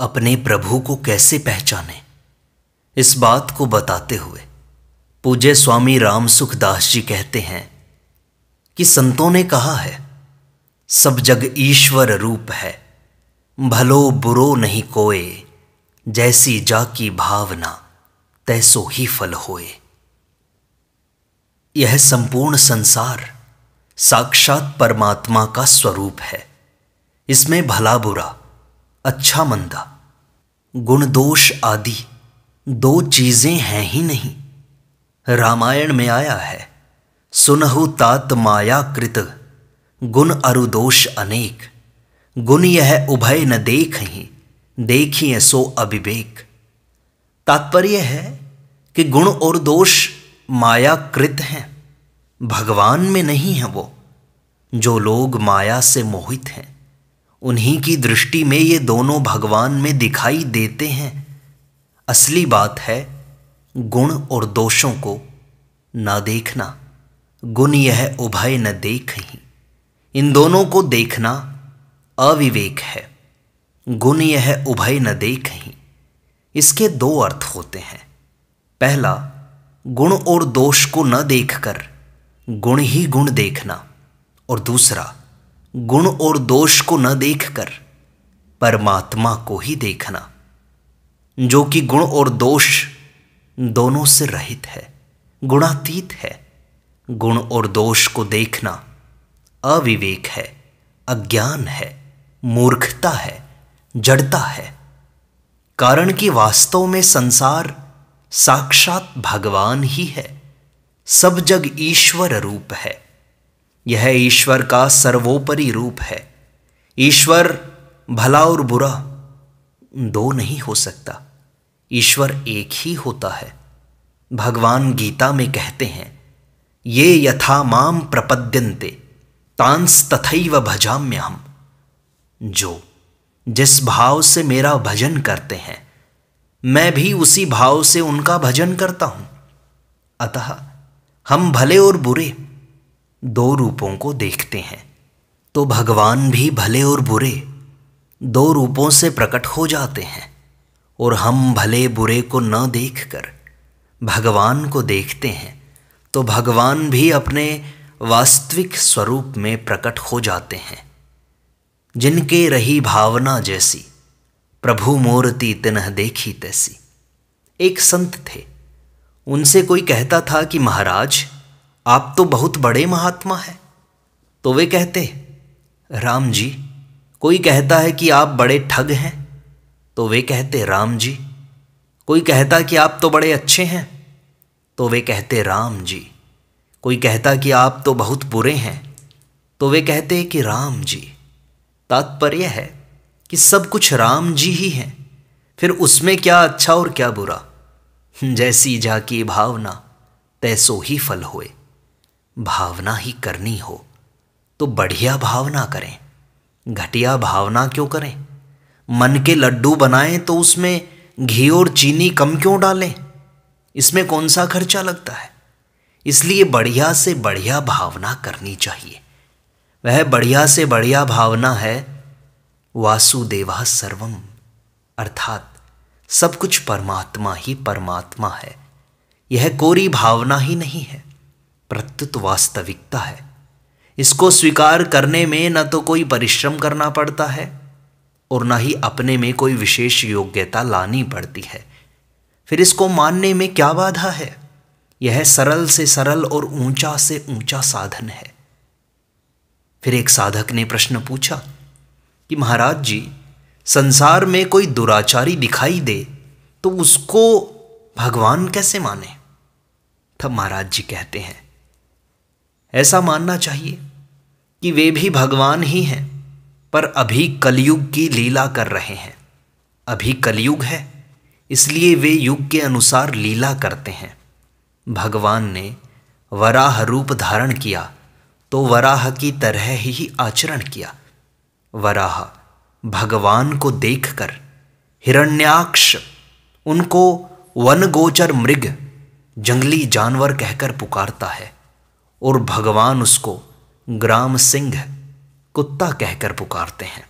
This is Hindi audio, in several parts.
अपने प्रभु को कैसे पहचाने इस बात को बताते हुए पूज्य स्वामी राम सुखदास जी कहते हैं कि संतों ने कहा है सब जग ईश्वर रूप है भलो बुरो नहीं कोए जैसी जा की भावना तैसो ही फल होए यह संपूर्ण संसार साक्षात परमात्मा का स्वरूप है इसमें भला बुरा अच्छा मंदा गुण दोष आदि दो चीजें हैं ही नहीं रामायण में आया है सुनहु तात माया कृत गुण अरुदोष अनेक गुण यह उभय न देख ही है सो अविवेक तात्पर्य है कि गुण और दोष माया कृत हैं भगवान में नहीं है वो जो लोग माया से मोहित हैं उन्हीं की दृष्टि में ये दोनों भगवान में दिखाई देते हैं असली बात है गुण और दोषों को ना देखना गुण यह उभय न देख ही इन दोनों को देखना अविवेक है गुण यह उभय न देख ही इसके दो अर्थ होते हैं पहला गुण और दोष को न देखकर गुण ही गुण देखना और दूसरा गुण और दोष को न देखकर परमात्मा को ही देखना जो कि गुण और दोष दोनों से रहित है गुणातीत है गुण और दोष को देखना अविवेक है अज्ञान है मूर्खता है जड़ता है कारण कि वास्तव में संसार साक्षात भगवान ही है सब जग ईश्वर रूप है यह ईश्वर का सर्वोपरि रूप है ईश्वर भला और बुरा दो नहीं हो सकता ईश्वर एक ही होता है भगवान गीता में कहते हैं ये यथा माम प्रपद्यंते तांस तथैव भजाम्य हम जो जिस भाव से मेरा भजन करते हैं मैं भी उसी भाव से उनका भजन करता हूं अतः हम भले और बुरे दो रूपों को देखते हैं तो भगवान भी भले और बुरे दो रूपों से प्रकट हो जाते हैं और हम भले बुरे को न देखकर भगवान को देखते हैं तो भगवान भी अपने वास्तविक स्वरूप में प्रकट हो जाते हैं जिनके रही भावना जैसी प्रभु मूर्ति तिन्ह देखी तैसी एक संत थे उनसे कोई कहता था कि महाराज आप तो बहुत बड़े महात्मा हैं तो वे कहते राम जी कोई कहता है कि आप बड़े ठग हैं तो वे कहते राम जी कोई कहता कि आप तो बड़े अच्छे हैं तो वे कहते राम जी कोई कहता कि आप तो बहुत बुरे हैं तो वे कहते कि राम जी तात्पर्य है कि सब कुछ राम जी ही हैं फिर उसमें क्या अच्छा और क्या बुरा जैसी जा की भावना तैसो ही फल होए भावना ही करनी हो तो बढ़िया भावना करें घटिया भावना क्यों करें मन के लड्डू बनाएं तो उसमें घी और चीनी कम क्यों डालें इसमें कौन सा खर्चा लगता है इसलिए बढ़िया से बढ़िया भावना करनी चाहिए वह बढ़िया से बढ़िया भावना है वासुदेवा सर्वम अर्थात सब कुछ परमात्मा ही परमात्मा है यह कोरी भावना ही नहीं है प्रत्युत वास्तविकता है इसको स्वीकार करने में न तो कोई परिश्रम करना पड़ता है और न ही अपने में कोई विशेष योग्यता लानी पड़ती है फिर इसको मानने में क्या बाधा है यह सरल से सरल और ऊंचा से ऊंचा साधन है फिर एक साधक ने प्रश्न पूछा कि महाराज जी संसार में कोई दुराचारी दिखाई दे तो उसको भगवान कैसे माने तब महाराज जी कहते हैं ऐसा मानना चाहिए कि वे भी भगवान ही हैं पर अभी कलयुग की लीला कर रहे हैं अभी कलयुग है इसलिए वे युग के अनुसार लीला करते हैं भगवान ने वराह रूप धारण किया तो वराह की तरह ही आचरण किया वराह भगवान को देखकर हिरण्याक्ष उनको वनगोचर मृग जंगली जानवर कहकर पुकारता है और भगवान उसको ग्राम सिंह कुत्ता कहकर पुकारते हैं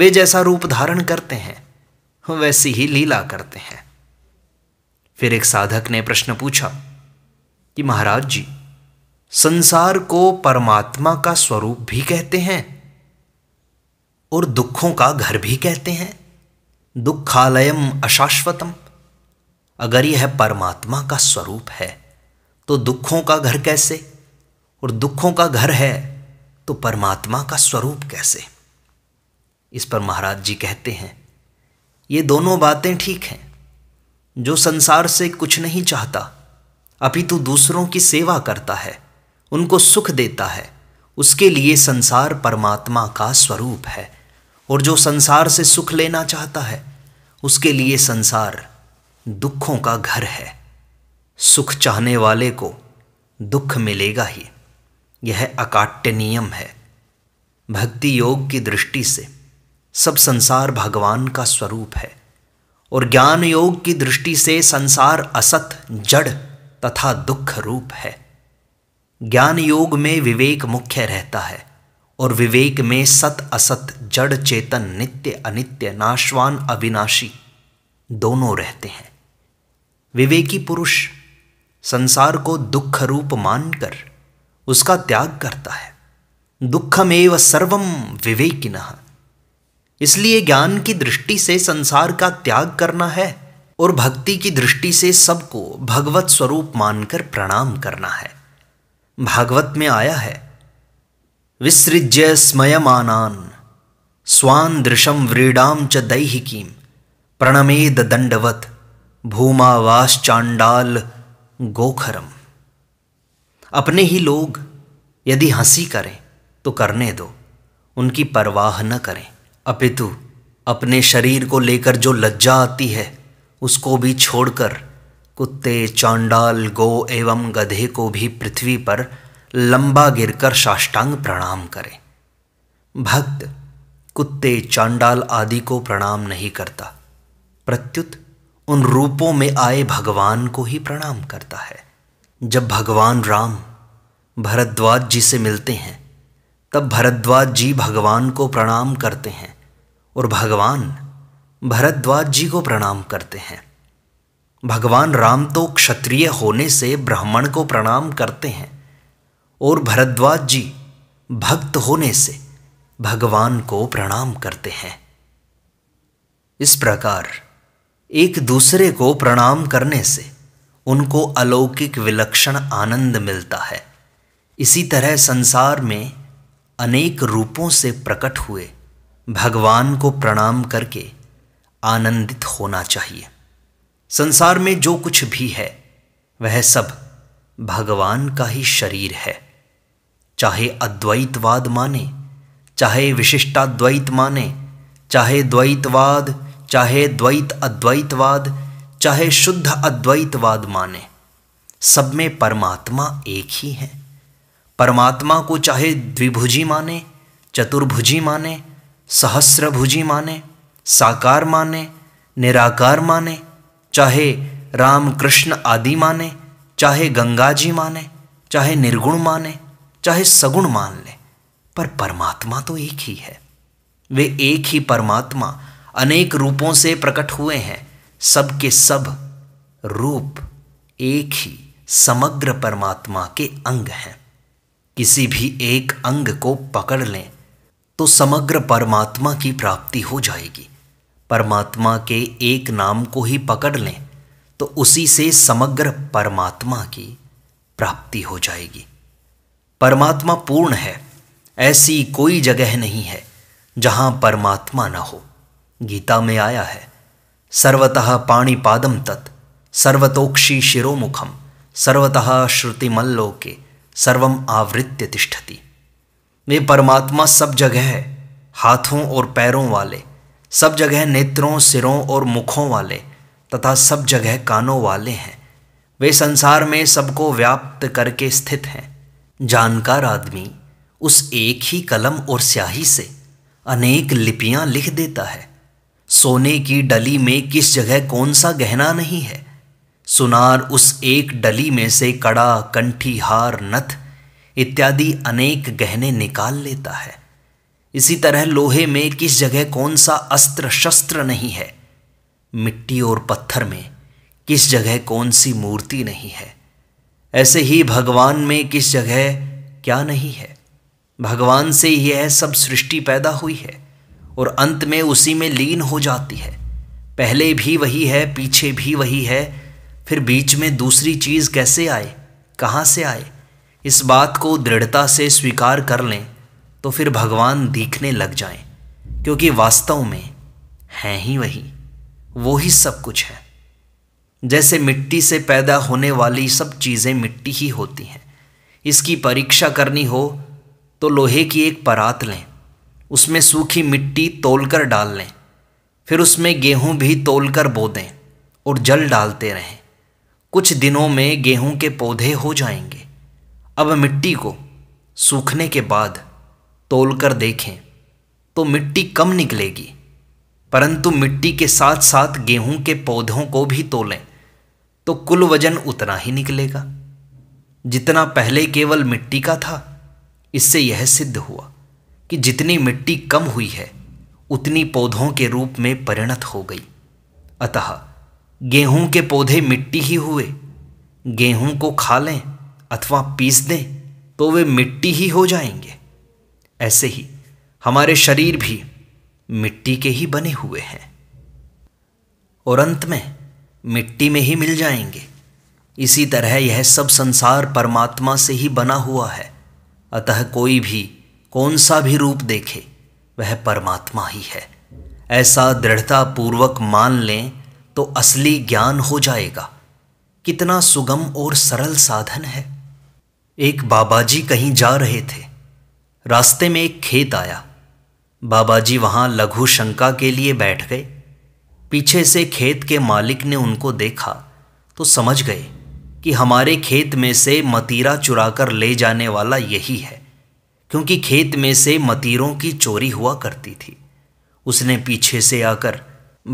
वे जैसा रूप धारण करते हैं वैसी ही लीला करते हैं फिर एक साधक ने प्रश्न पूछा कि महाराज जी संसार को परमात्मा का स्वरूप भी कहते हैं और दुखों का घर भी कहते हैं दुखालयम अशाश्वतम अगर यह परमात्मा का स्वरूप है तो दुखों का घर कैसे और दुखों का घर है तो परमात्मा का स्वरूप कैसे इस पर महाराज जी कहते हैं ये दोनों बातें ठीक हैं जो संसार से कुछ नहीं चाहता अपितु दूसरों की सेवा करता है उनको सुख देता है उसके लिए संसार परमात्मा का स्वरूप है और जो संसार से सुख लेना चाहता है उसके लिए संसार दुखों का घर है सुख चाहने वाले को दुख मिलेगा ही यह अकाट्य नियम है भक्ति योग की दृष्टि से सब संसार भगवान का स्वरूप है और ज्ञान योग की दृष्टि से संसार असत जड़ तथा दुख रूप है ज्ञान योग में विवेक मुख्य रहता है और विवेक में सत असत जड़ चेतन नित्य अनित्य नाशवान अविनाशी दोनों रहते हैं विवेकी पुरुष संसार को दुख रूप मानकर उसका त्याग करता है दुखमेव सर्वम विवेकिन इसलिए ज्ञान की दृष्टि से संसार का त्याग करना है और भक्ति की दृष्टि से सबको भगवत स्वरूप मानकर प्रणाम करना है भागवत में आया है विसृज्य स्मयमानान स्वान दृशम व्रीडाम च दैहिकीम प्रणमेद दंडवत चांडाल गोखरम अपने ही लोग यदि हंसी करें तो करने दो उनकी परवाह न करें अपितु अपने शरीर को लेकर जो लज्जा आती है उसको भी छोड़कर कुत्ते चांडाल गो एवं गधे को भी पृथ्वी पर लंबा गिरकर साष्टांग प्रणाम करें भक्त कुत्ते चांडाल आदि को प्रणाम नहीं करता प्रत्युत उन रूपों में आए भगवान को ही प्रणाम करता है जब भगवान राम भरद्वाज जी से मिलते हैं तब भरद्वाज जी भगवान को प्रणाम करते हैं और भगवान भरद्वाज जी को प्रणाम करते हैं भगवान राम तो क्षत्रिय होने से ब्राह्मण को प्रणाम करते हैं और भरद्वाज जी भक्त होने से भगवान को प्रणाम करते हैं इस प्रकार एक दूसरे को प्रणाम करने से उनको अलौकिक विलक्षण आनंद मिलता है इसी तरह संसार में अनेक रूपों से प्रकट हुए भगवान को प्रणाम करके आनंदित होना चाहिए संसार में जो कुछ भी है वह सब भगवान का ही शरीर है चाहे अद्वैतवाद माने चाहे विशिष्टाद्वैत माने चाहे द्वैतवाद चाहे द्वैत अद्वैतवाद चाहे शुद्ध अद्वैतवाद माने सब में परमात्मा एक ही है परमात्मा को चाहे द्विभुजी माने चतुर्भुजी माने सहस्रभुजी माने साकार माने निराकार माने चाहे राम कृष्ण आदि माने चाहे गंगा जी माने चाहे निर्गुण माने चाहे सगुण मान ले पर परमात्मा तो एक ही है वे एक ही परमात्मा अनेक रूपों से प्रकट हुए हैं सब के सब रूप एक ही समग्र परमात्मा के अंग हैं किसी भी एक अंग को पकड़ लें तो समग्र परमात्मा की प्राप्ति हो जाएगी परमात्मा के एक नाम को ही पकड़ लें तो उसी से समग्र परमात्मा की प्राप्ति हो जाएगी परमात्मा पूर्ण है ऐसी कोई जगह नहीं है जहां परमात्मा न हो गीता में आया है सर्वतः पाणिपादम तत् सर्वतोक्षी शिरोमुखम सर्वतः श्रुतिमल्लोके सर्वम आवृत्य तिष्ठति वे परमात्मा सब जगह हाथों और पैरों वाले सब जगह नेत्रों सिरों और मुखों वाले तथा सब जगह कानों वाले हैं वे संसार में सबको व्याप्त करके स्थित हैं जानकार आदमी उस एक ही कलम और स्याही से अनेक लिपियां लिख देता है सोने की डली में किस जगह कौन सा गहना नहीं है सुनार उस एक डली में से कड़ा कंठी हार नथ इत्यादि अनेक गहने निकाल लेता है इसी तरह लोहे में किस जगह कौन सा अस्त्र शस्त्र नहीं है मिट्टी और पत्थर में किस जगह कौन सी मूर्ति नहीं है ऐसे ही भगवान में किस जगह क्या नहीं है भगवान से यह सब सृष्टि पैदा हुई है और अंत में उसी में लीन हो जाती है पहले भी वही है पीछे भी वही है फिर बीच में दूसरी चीज़ कैसे आए कहाँ से आए इस बात को दृढ़ता से स्वीकार कर लें तो फिर भगवान दिखने लग जाएं क्योंकि वास्तव में हैं ही वही वो ही सब कुछ है जैसे मिट्टी से पैदा होने वाली सब चीज़ें मिट्टी ही होती हैं इसकी परीक्षा करनी हो तो लोहे की एक परात लें उसमें सूखी मिट्टी तोलकर डाल लें फिर उसमें गेहूं भी तोलकर बो दें और जल डालते रहें कुछ दिनों में गेहूं के पौधे हो जाएंगे अब मिट्टी को सूखने के बाद तोलकर देखें तो मिट्टी कम निकलेगी परंतु मिट्टी के साथ साथ गेहूं के पौधों को भी तोलें तो कुल वजन उतना ही निकलेगा जितना पहले केवल मिट्टी का था इससे यह सिद्ध हुआ कि जितनी मिट्टी कम हुई है उतनी पौधों के रूप में परिणत हो गई अतः गेहूं के पौधे मिट्टी ही हुए गेहूं को खा लें अथवा पीस दें तो वे मिट्टी ही हो जाएंगे ऐसे ही हमारे शरीर भी मिट्टी के ही बने हुए हैं और अंत में मिट्टी में ही मिल जाएंगे इसी तरह यह सब संसार परमात्मा से ही बना हुआ है अतः कोई भी कौन सा भी रूप देखे वह परमात्मा ही है ऐसा दृढ़ता पूर्वक मान लें तो असली ज्ञान हो जाएगा कितना सुगम और सरल साधन है एक बाबा जी कहीं जा रहे थे रास्ते में एक खेत आया बाबा जी वहां लघु शंका के लिए बैठ गए पीछे से खेत के मालिक ने उनको देखा तो समझ गए कि हमारे खेत में से मतीरा चुराकर ले जाने वाला यही है क्योंकि खेत में से मतीरों की चोरी हुआ करती थी उसने पीछे से आकर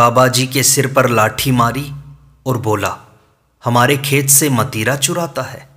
बाबा जी के सिर पर लाठी मारी और बोला हमारे खेत से मतीरा चुराता है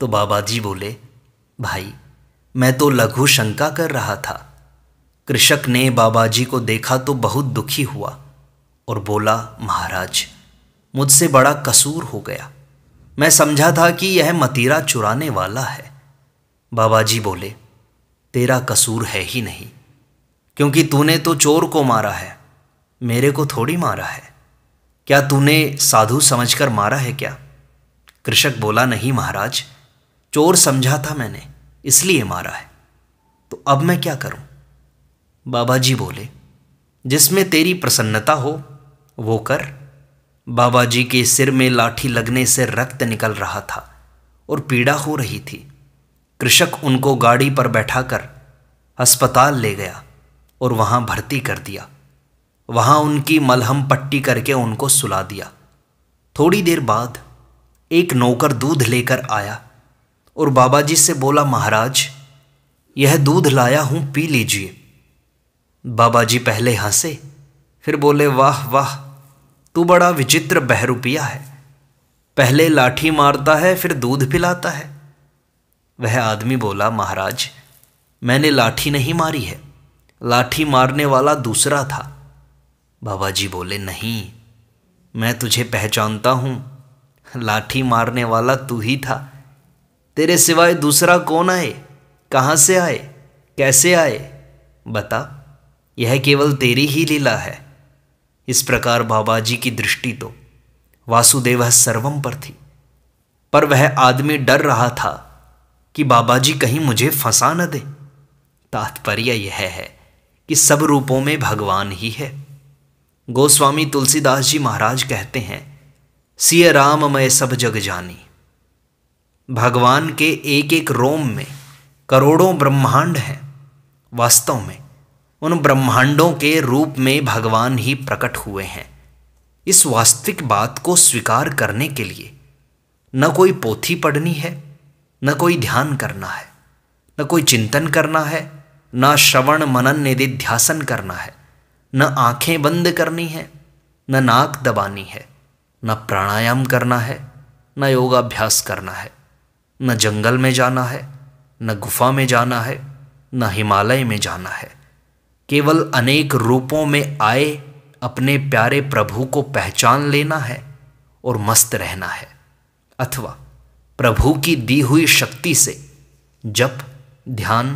तो बाबा जी बोले भाई मैं तो लघु शंका कर रहा था कृषक ने बाबा जी को देखा तो बहुत दुखी हुआ और बोला महाराज मुझसे बड़ा कसूर हो गया मैं समझा था कि यह मतीरा चुराने वाला है बाबा जी बोले तेरा कसूर है ही नहीं क्योंकि तूने तो चोर को मारा है मेरे को थोड़ी मारा है क्या तूने साधु समझकर मारा है क्या कृषक बोला नहीं महाराज चोर समझा था मैंने इसलिए मारा है तो अब मैं क्या करूं बाबा जी बोले जिसमें तेरी प्रसन्नता हो वो कर बाबा जी के सिर में लाठी लगने से रक्त निकल रहा था और पीड़ा हो रही थी कृषक उनको गाड़ी पर बैठाकर अस्पताल ले गया और वहाँ भर्ती कर दिया वहाँ उनकी मलहम पट्टी करके उनको सुला दिया थोड़ी देर बाद एक नौकर दूध लेकर आया और बाबा जी से बोला महाराज यह दूध लाया हूँ पी लीजिए बाबा जी पहले हंसे फिर बोले वाह वाह तू बड़ा विचित्र बहरूपिया है पहले लाठी मारता है फिर दूध पिलाता है वह आदमी बोला महाराज मैंने लाठी नहीं मारी है लाठी मारने वाला दूसरा था बाबा जी बोले नहीं मैं तुझे पहचानता हूँ लाठी मारने वाला तू ही था तेरे सिवाय दूसरा कौन आए कहाँ से आए कैसे आए बता यह केवल तेरी ही लीला है इस प्रकार बाबा जी की दृष्टि तो वासुदेव सर्वम पर थी पर वह आदमी डर रहा था कि बाबाजी कहीं मुझे फंसा न दे तात्पर्य यह है कि सब रूपों में भगवान ही है गोस्वामी तुलसीदास जी महाराज कहते हैं सिय राम मैं सब जग जानी भगवान के एक एक रोम में करोड़ों ब्रह्मांड हैं वास्तव में उन ब्रह्मांडों के रूप में भगवान ही प्रकट हुए हैं इस वास्तविक बात को स्वीकार करने के लिए न कोई पोथी पढ़नी है न कोई ध्यान करना है न कोई चिंतन करना है न श्रवण मनन निधि ध्यासन करना है न आंखें बंद करनी है न नाक दबानी है न प्राणायाम करना है न योगाभ्यास करना है न जंगल में जाना है न गुफा में जाना है न हिमालय में जाना है केवल अनेक रूपों में आए अपने प्यारे प्रभु को पहचान लेना है और मस्त रहना है अथवा प्रभु की दी हुई शक्ति से जप ध्यान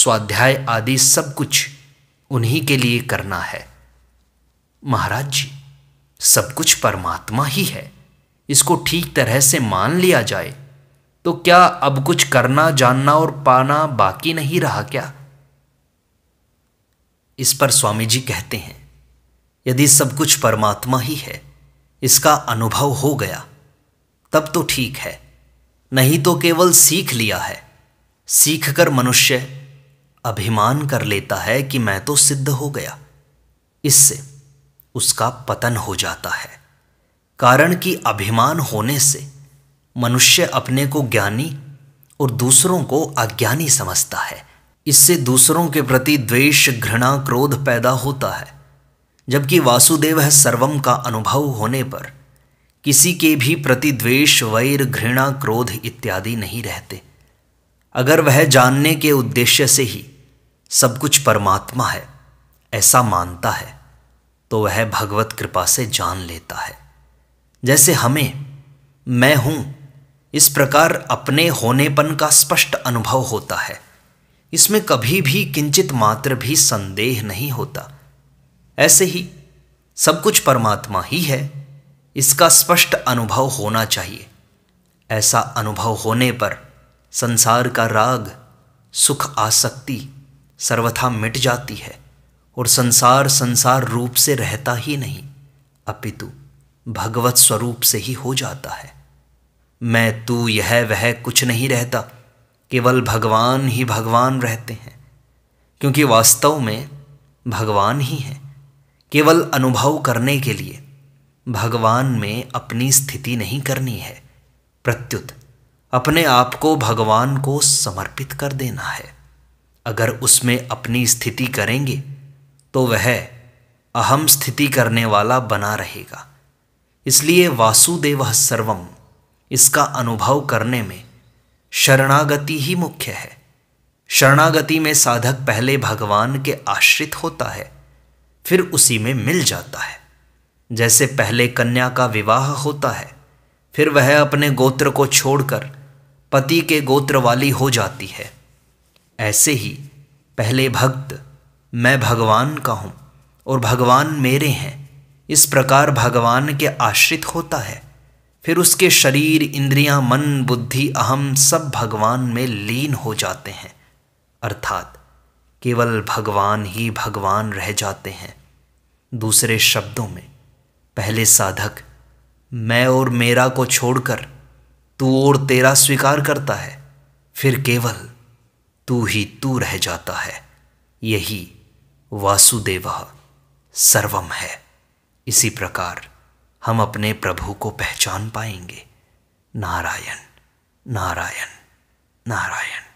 स्वाध्याय आदि सब कुछ उन्हीं के लिए करना है महाराज जी सब कुछ परमात्मा ही है इसको ठीक तरह से मान लिया जाए तो क्या अब कुछ करना जानना और पाना बाकी नहीं रहा क्या इस पर स्वामी जी कहते हैं यदि सब कुछ परमात्मा ही है इसका अनुभव हो गया तब तो ठीक है नहीं तो केवल सीख लिया है सीखकर मनुष्य अभिमान कर लेता है कि मैं तो सिद्ध हो गया इससे उसका पतन हो जाता है कारण कि अभिमान होने से मनुष्य अपने को ज्ञानी और दूसरों को अज्ञानी समझता है इससे दूसरों के प्रति द्वेष घृणा क्रोध पैदा होता है जबकि वासुदेव है सर्वम का अनुभव होने पर किसी के भी प्रति द्वेष वैर घृणा क्रोध इत्यादि नहीं रहते अगर वह जानने के उद्देश्य से ही सब कुछ परमात्मा है ऐसा मानता है तो वह भगवत कृपा से जान लेता है जैसे हमें मैं हूं इस प्रकार अपने होनेपन का स्पष्ट अनुभव होता है इसमें कभी भी किंचित मात्र भी संदेह नहीं होता ऐसे ही सब कुछ परमात्मा ही है इसका स्पष्ट अनुभव होना चाहिए ऐसा अनुभव होने पर संसार का राग सुख आसक्ति सर्वथा मिट जाती है और संसार संसार रूप से रहता ही नहीं अपितु भगवत स्वरूप से ही हो जाता है मैं तू यह वह कुछ नहीं रहता केवल भगवान ही भगवान रहते हैं क्योंकि वास्तव में भगवान ही हैं केवल अनुभव करने के लिए भगवान में अपनी स्थिति नहीं करनी है प्रत्युत अपने आप को भगवान को समर्पित कर देना है अगर उसमें अपनी स्थिति करेंगे तो वह अहम स्थिति करने वाला बना रहेगा इसलिए वासुदेव सर्वम इसका अनुभव करने में शरणागति ही मुख्य है शरणागति में साधक पहले भगवान के आश्रित होता है फिर उसी में मिल जाता है जैसे पहले कन्या का विवाह होता है फिर वह अपने गोत्र को छोड़कर पति के गोत्र वाली हो जाती है ऐसे ही पहले भक्त मैं भगवान का हूँ और भगवान मेरे हैं इस प्रकार भगवान के आश्रित होता है फिर उसके शरीर इंद्रियां, मन बुद्धि अहम सब भगवान में लीन हो जाते हैं अर्थात केवल भगवान ही भगवान रह जाते हैं दूसरे शब्दों में पहले साधक मैं और मेरा को छोड़कर तू और तेरा स्वीकार करता है फिर केवल तू ही तू रह जाता है यही वासुदेव सर्वम है इसी प्रकार हम अपने प्रभु को पहचान पाएंगे नारायण नारायण नारायण